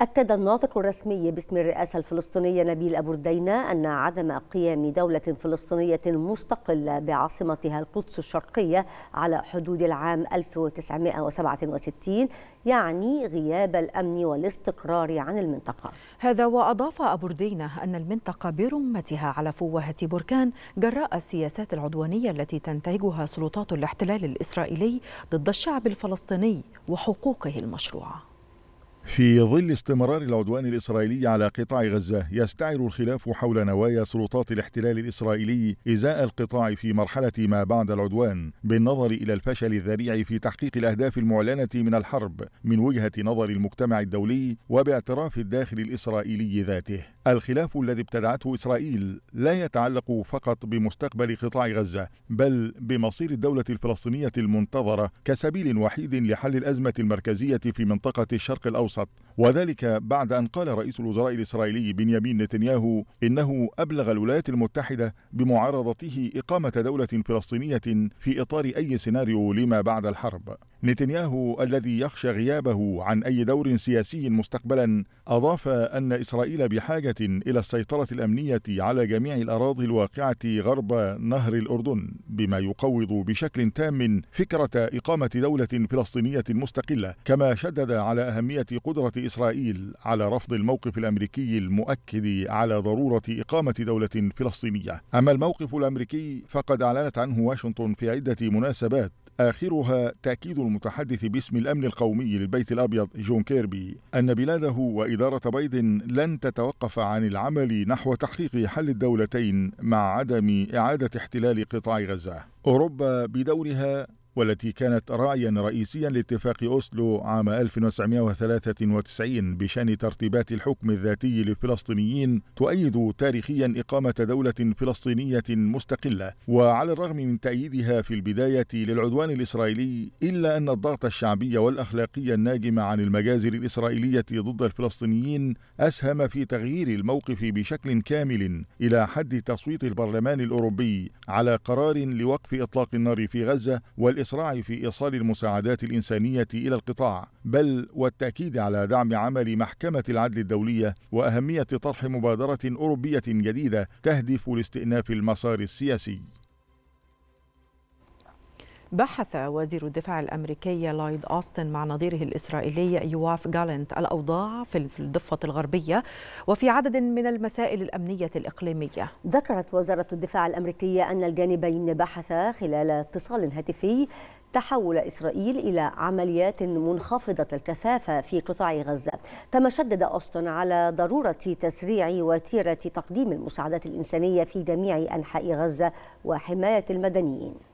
أكد الناطق الرسمي باسم الرئاسة الفلسطينية نبيل أبو ردينة أن عدم قيام دولة فلسطينية مستقلة بعاصمتها القدس الشرقية على حدود العام 1967 يعني غياب الأمن والاستقرار عن المنطقة هذا وأضاف أبو ردينة أن المنطقة برمتها على فوهة بركان جراء السياسات العدوانية التي تنتهجها سلطات الاحتلال الإسرائيلي ضد الشعب الفلسطيني وحقوقه المشروعه في ظل استمرار العدوان الإسرائيلي على قطاع غزة يستعر الخلاف حول نوايا سلطات الاحتلال الإسرائيلي إزاء القطاع في مرحلة ما بعد العدوان بالنظر إلى الفشل الذريع في تحقيق الأهداف المعلنة من الحرب من وجهة نظر المجتمع الدولي وباعتراف الداخل الإسرائيلي ذاته الخلاف الذي ابتدعته إسرائيل لا يتعلق فقط بمستقبل قطاع غزة بل بمصير الدولة الفلسطينية المنتظرة كسبيل وحيد لحل الأزمة المركزية في منطقة الشرق الأوسط وذلك بعد أن قال رئيس الوزراء الإسرائيلي بنيامين نتنياهو إنه أبلغ الولايات المتحدة بمعارضته إقامة دولة فلسطينية في إطار أي سيناريو لما بعد الحرب نتنياهو الذي يخشى غيابه عن أي دور سياسي مستقبلا أضاف أن إسرائيل بحاجة إلى السيطرة الأمنية على جميع الأراضي الواقعة غرب نهر الأردن بما يقوض بشكل تام فكرة إقامة دولة فلسطينية مستقلة كما شدد على أهمية قدرة إسرائيل على رفض الموقف الأمريكي المؤكد على ضرورة إقامة دولة فلسطينية أما الموقف الأمريكي فقد أعلنت عنه واشنطن في عدة مناسبات آخرها تأكيد المتحدث باسم الأمن القومي للبيت الأبيض جون كيربي أن بلاده وإدارة بايدن لن تتوقف عن العمل نحو تحقيق حل الدولتين مع عدم إعادة احتلال قطاع غزة. أوروبا بدورها والتي كانت راعيا رئيسيا لاتفاق أوسلو عام 1993 بشأن ترتيبات الحكم الذاتي للفلسطينيين تؤيد تاريخيا إقامة دولة فلسطينية مستقلة وعلى الرغم من تأييدها في البداية للعدوان الإسرائيلي إلا أن الضغط الشعبي والأخلاقي الناجم عن المجازر الإسرائيلية ضد الفلسطينيين أسهم في تغيير الموقف بشكل كامل إلى حد تصويت البرلمان الأوروبي على قرار لوقف إطلاق النار في غزة وال الإسراع في إيصال المساعدات الإنسانية إلى القطاع بل والتأكيد على دعم عمل محكمة العدل الدولية وأهمية طرح مبادرة أوروبية جديدة تهدف لاستئناف المسار السياسي بحث وزير الدفاع الأمريكي لويد أوستن مع نظيره الإسرائيلي يواف جالنت الأوضاع في الضفة الغربية وفي عدد من المسائل الأمنية الإقليمية ذكرت وزارة الدفاع الأمريكية أن الجانبين بحثا خلال اتصال هاتفي تحول إسرائيل إلى عمليات منخفضة الكثافة في قطاع غزة كما شدد أوستن على ضرورة تسريع وتيرة تقديم المساعدات الإنسانية في جميع أنحاء غزة وحماية المدنيين